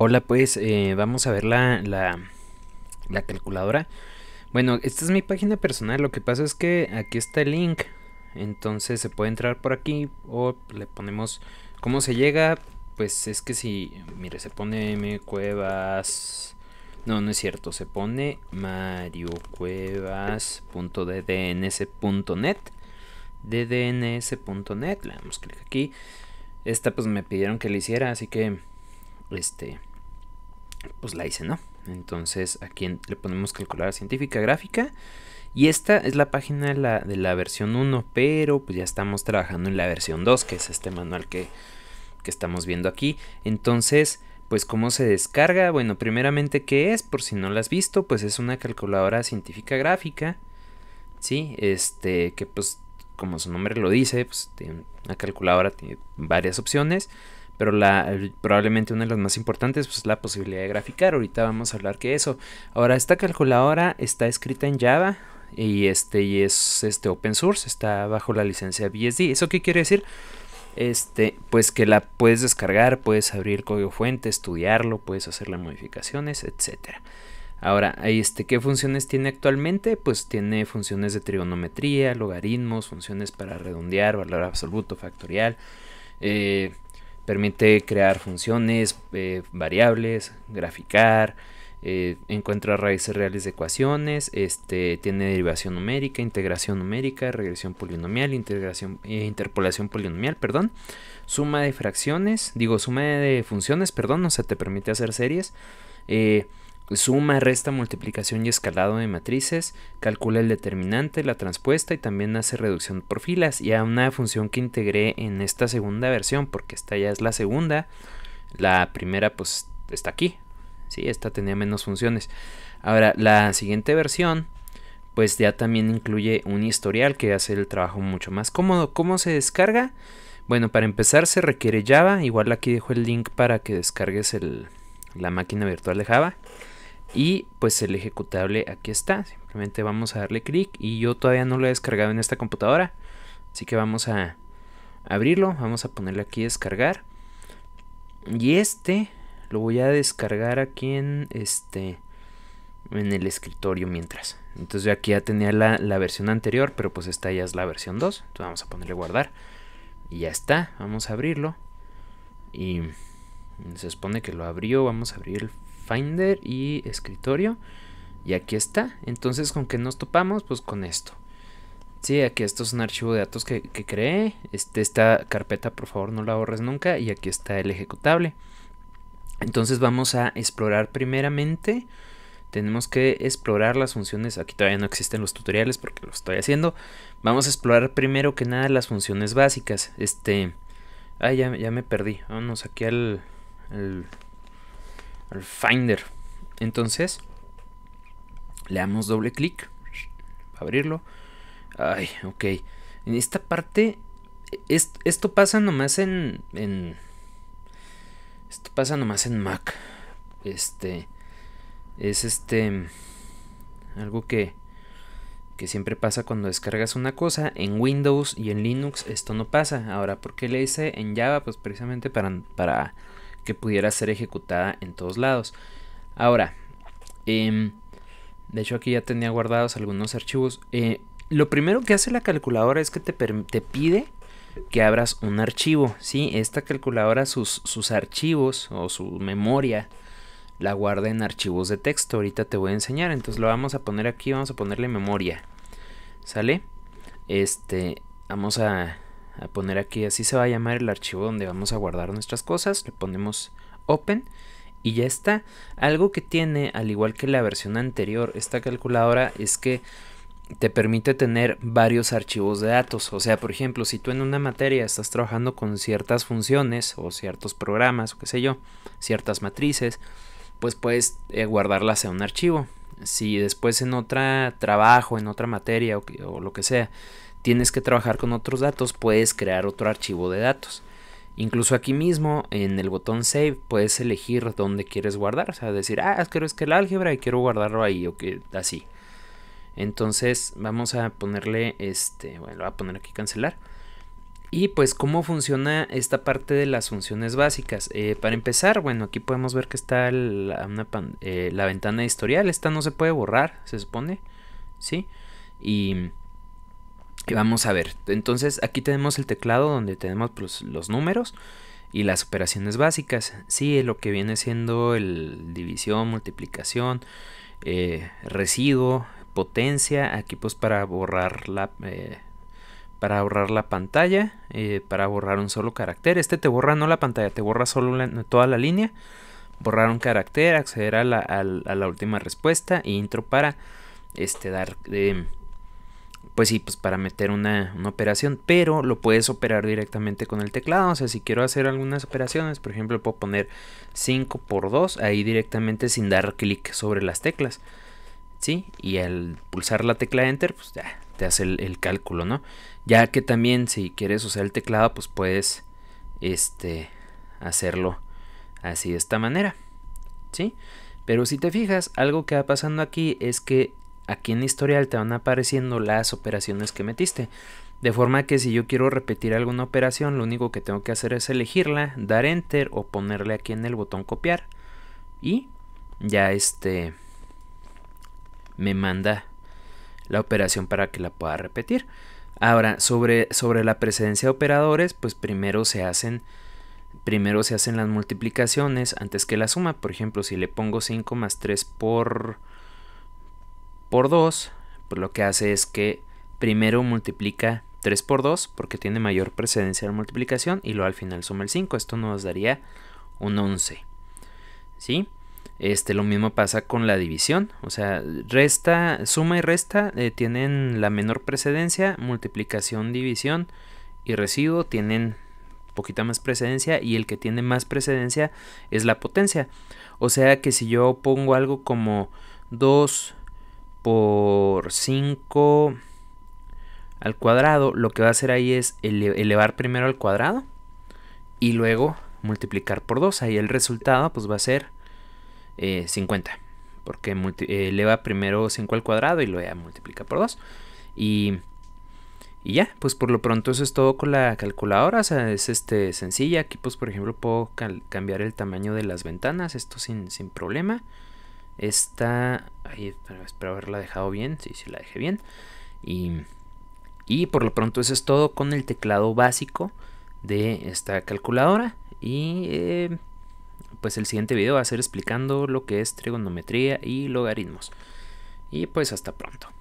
Hola, pues eh, vamos a ver la, la, calculadora. Bueno, esta es mi página personal. Lo que pasa es que aquí está el link. Entonces se puede entrar por aquí o le ponemos cómo se llega. Pues es que si, mire, se pone M Cuevas. No, no es cierto. Se pone mariocuevas.ddns.net. ddns.net. Le damos clic aquí. Esta pues me pidieron que le hiciera, así que este pues la hice, ¿no? Entonces aquí le ponemos calculadora científica gráfica. Y esta es la página de la, versión 1, pero pues ya estamos trabajando en la versión 2, que es este manual que, estamos viendo aquí. Entonces, pues cómo se descarga. Bueno, primeramente, ¿qué es? Por si no la has visto, pues es una calculadora científica gráfica. Sí, este, que pues como su nombre lo dice, pues una calculadora, tiene varias opciones pero eh, probablemente una de las más importantes pues, es la posibilidad de graficar. Ahorita vamos a hablar que eso. Ahora, esta calculadora está escrita en Java y, este, y es este, open source, está bajo la licencia BSD. ¿Eso qué quiere decir? Este, pues que la puedes descargar, puedes abrir código fuente, estudiarlo, puedes hacer las modificaciones, etcétera. Ahora, este, ¿qué funciones tiene actualmente? Pues tiene funciones de trigonometría, logaritmos, funciones para redondear, valor absoluto, factorial, eh, Permite crear funciones, eh, variables, graficar, eh, encuentra raíces reales de ecuaciones, este, tiene derivación numérica, integración numérica, regresión polinomial, integración, eh, interpolación polinomial, perdón, suma de fracciones, digo, suma de funciones, perdón, o sea, te permite hacer series. Eh, Suma, resta, multiplicación y escalado de matrices, calcula el determinante, la transpuesta y también hace reducción por filas. Y a una función que integré en esta segunda versión, porque esta ya es la segunda, la primera pues está aquí. Sí, esta tenía menos funciones. Ahora, la siguiente versión pues ya también incluye un historial que hace el trabajo mucho más cómodo. ¿Cómo se descarga? Bueno, para empezar se requiere Java, igual aquí dejo el link para que descargues el, la máquina virtual de Java. Y pues el ejecutable aquí está. Simplemente vamos a darle clic y yo todavía no lo he descargado en esta computadora. Así que vamos a abrirlo. Vamos a ponerle aquí descargar. Y este lo voy a descargar aquí en este en el escritorio mientras. Entonces yo aquí ya tenía la, la versión anterior, pero pues esta ya es la versión 2. Entonces vamos a ponerle guardar. Y ya está. Vamos a abrirlo. Y se supone que lo abrió. Vamos a abrir el Finder y escritorio. Y aquí está. Entonces, ¿con qué nos topamos? Pues con esto. Sí, aquí esto es un archivo de datos que, cree creé. Este, esta carpeta, por favor, no la ahorres nunca. Y aquí está el ejecutable. Entonces vamos a explorar primeramente. Tenemos que explorar las funciones. Aquí todavía no existen los tutoriales porque lo estoy haciendo. Vamos a explorar primero que nada las funciones básicas. Este. Ah, ya, me perdí. Vámonos aquí al, al al Finder. Entonces, le damos doble clic para abrirlo. Ay, ok. En esta parte, esto pasa nomás en, en, Esto pasa nomás en Mac. Este. Es este. Algo que. Que siempre pasa cuando descargas una cosa. En Windows y en Linux esto no pasa. Ahora, ¿por qué le hice en Java? Pues precisamente para. para que pudiera ser ejecutada en todos lados. Ahora, em, de hecho aquí ya tenía guardados algunos archivos. Eh, lo primero que hace la calculadora es que te, pide que abras un archivo. Si Esta calculadora sus, sus archivos o su memoria la guarda en archivos de texto. Ahorita te voy a enseñar. Entonces lo vamos a poner aquí. Vamos a ponerle memoria. ¿Sale? Este, vamos a a poner aquí, así se va a llamar el archivo donde vamos a guardar nuestras cosas, le ponemos open y ya está. Algo que tiene, al igual que la versión anterior, esta calculadora es que te permite tener varios archivos de datos. O sea, por ejemplo, si tú en una materia estás trabajando con ciertas funciones o ciertos programas o qué sé yo, ciertas matrices, pues puedes eh, guardarlas en un archivo. Si después en otra trabajo, en otra materia o lo que sea, tienes que trabajar con otros datos, puedes crear otro archivo de datos. Incluso aquí mismo, en el botón Save, puedes elegir dónde quieres guardar. O sea, decir, ah, quiero es que el álgebra y quiero guardarlo ahí, o que así. Entonces, vamos a ponerle este. Bueno, lo voy a poner aquí cancelar. Y pues, ¿cómo funciona esta parte de las funciones básicas? Eh, para empezar, bueno, aquí podemos ver que está la, eh, la ventana de historial. Esta no se puede borrar, se supone. ¿Sí? Y Vamos a ver, entonces aquí tenemos el teclado donde tenemos pues, los números y las operaciones básicas. Sí, lo que viene siendo el división, multiplicación, eh, residuo, potencia. Aquí pues para borrar la, eh, para borrar la pantalla, eh, para borrar un solo carácter. Este te borra no la pantalla, te borra solo toda la línea. Borrar un carácter, acceder a la, última respuesta. intro para este, dar em, pues sí, pues para meter una, operación, pero lo puedes operar directamente con el teclado, o sea, si quiero hacer algunas operaciones, por ejemplo, puedo poner 5 por 2 ahí directamente sin dar clic sobre las teclas, ¿sí? Y al pulsar la tecla Enter, pues ya te hace el, cálculo, ¿no? Ya que también si quieres usar el teclado, pues puedes, este, hacerlo así de esta manera, ¿sí? Pero si te fijas, algo que va pasando aquí es que aquí en historial te van apareciendo las operaciones que metiste. De forma que si yo quiero repetir alguna operación, lo único que tengo que hacer es elegirla, dar enter o ponerle aquí en el botón copiar. Y ya este me manda la operación para que la pueda repetir. Ahora, sobre, sobre la precedencia de operadores, pues primero se hacen primero se hacen las multiplicaciones antes que la suma. Por ejemplo, si le pongo 5 más 3 por por 2, pues lo que hace es que primero multiplica 3 por 2 porque tiene mayor precedencia de la multiplicación y luego al final suma el 5. Esto nos daría un 11. ¿Sí? Este, lo mismo pasa con la división, o sea, resta, suma y resta eh, tienen la menor precedencia, multiplicación, división y residuo tienen poquita más precedencia y el que tiene más precedencia es la potencia. O sea que si yo pongo algo como 2 por 5 al cuadrado, lo que va a hacer ahí es elevar primero al cuadrado y luego multiplicar por 2. Ahí el resultado pues va a ser 50, eh, porque eleva primero 5 al cuadrado y luego multiplica por 2. Y, ya, pues por lo pronto eso es todo con la calculadora, o sea, es este, sencilla. Aquí pues por ejemplo puedo cambiar el tamaño de las ventanas, esto sin, sin problema. Esta. Ahí, espero haberla dejado bien. Sí, sí, la dejé bien. Y, y por lo pronto, eso es todo con el teclado básico de esta calculadora. Y eh, pues el siguiente video va a ser explicando lo que es trigonometría y logaritmos. Y pues hasta pronto.